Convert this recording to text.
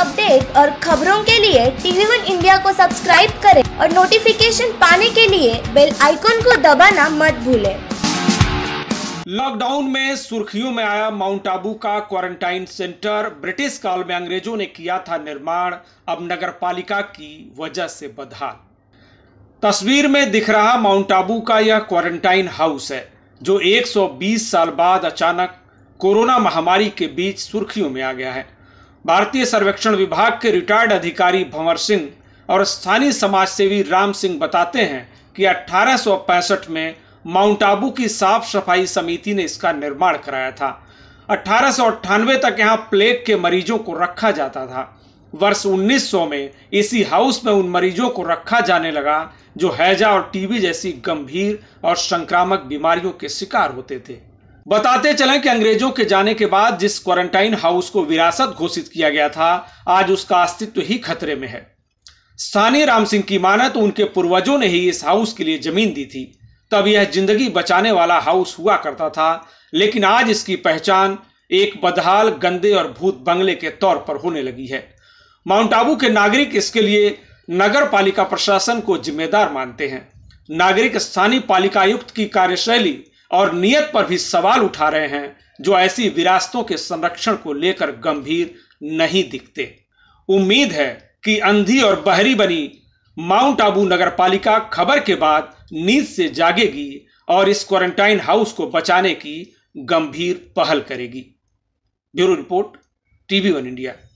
Update और खबरों के लिए टीवी वन इंडिया को सब्सक्राइब करें और नोटिफिकेशन पाने के लिए बेल आइकॉन को दबाना मत भूलें। लॉकडाउन में सुर्खियों में आया माउंट आबू का क्वारंटाइन सेंटर ब्रिटिश काल में अंग्रेजों ने किया था निर्माण अब नगर पालिका की वजह से बदहाल तस्वीर में दिख रहा माउंट आबू का यह क्वारंटाइन हाउस है जो 120 साल बाद अचानक कोरोना महामारी के बीच सुर्खियों में आ गया है भारतीय सर्वेक्षण विभाग के रिटायर्ड अधिकारी भंवर सिंह और स्थानीय समाजसेवी राम सिंह बताते हैं कि अठारह में माउंट आबू की साफ सफाई समिति ने इसका निर्माण कराया था अठारह तक यहाँ प्लेग के मरीजों को रखा जाता था वर्ष 1900 में इसी हाउस में उन मरीजों को रखा जाने लगा जो हैजा और टीबी जैसी गंभीर और संक्रामक बीमारियों के शिकार होते थे बताते चलें कि अंग्रेजों के जाने के बाद जिस क्वारंटाइन हाउस को विरासत घोषित किया गया था आज उसका अस्तित्व ही खतरे में है स्थानीय राम सिंह की माने तो उनके पूर्वजों ने ही इस हाउस के लिए जमीन दी थी तब यह जिंदगी बचाने वाला हाउस हुआ करता था लेकिन आज इसकी पहचान एक बदहाल गंदे और भूत बंगले के तौर पर होने लगी है माउंट आबू के नागरिक इसके लिए नगर पालिका प्रशासन को जिम्मेदार मानते हैं नागरिक स्थानीय पालिका आयुक्त की कार्यशैली और नियत पर भी सवाल उठा रहे हैं जो ऐसी विरासतों के संरक्षण को लेकर गंभीर नहीं दिखते उम्मीद है कि अंधी और बहरी बनी माउंट आबू नगर पालिका खबर के बाद नींद से जागेगी और इस क्वारंटाइन हाउस को बचाने की गंभीर पहल करेगी bureau report TV one India